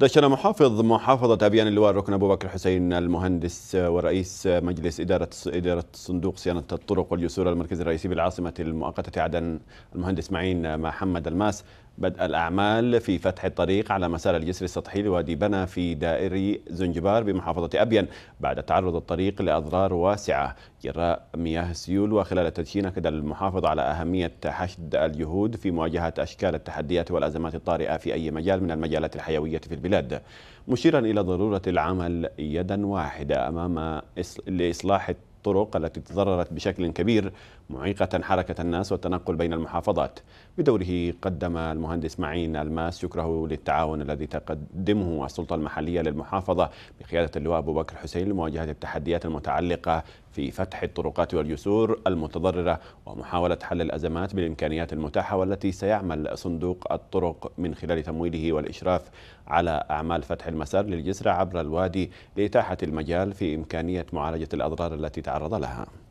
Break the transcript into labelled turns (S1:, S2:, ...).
S1: دشن محافظ محافظة أبيان اللواء ركن أبو بكر حسين المهندس ورئيس مجلس إدارة إدارة صندوق صيانة الطرق والجسور المركزي الرئيسي بالعاصمة المؤقتة عدن المهندس معين محمد الماس بدء الأعمال في فتح الطريق على مسار الجسر السطحي لوادي بنا في دائري زنجبار بمحافظة أبين بعد تعرض الطريق لأضرار واسعة جراء مياه السيول وخلال التدشين أكد المحافظ على أهمية حشد الجهود في مواجهة أشكال التحديات والأزمات الطارئة في أي مجال من المجالات الحيوية في البلاد مشيرا إلى ضرورة العمل يدا واحدة أمام لإصلاح الطرق التي تضررت بشكل كبير معيقة حركة الناس والتنقل بين المحافظات بدوره قدم المهندس معين الماس شكره للتعاون الذي تقدمه السلطة المحلية للمحافظة بقيادة اللواء أبو بكر حسين لمواجهة التحديات المتعلقة في فتح الطرقات والجسور المتضررة ومحاولة حل الأزمات بالإمكانيات المتاحة والتي سيعمل صندوق الطرق من خلال تمويله والإشراف على أعمال فتح المسار للجسر عبر الوادي لإتاحة المجال في إمكانية معالجة الأضرار التي تعرض لها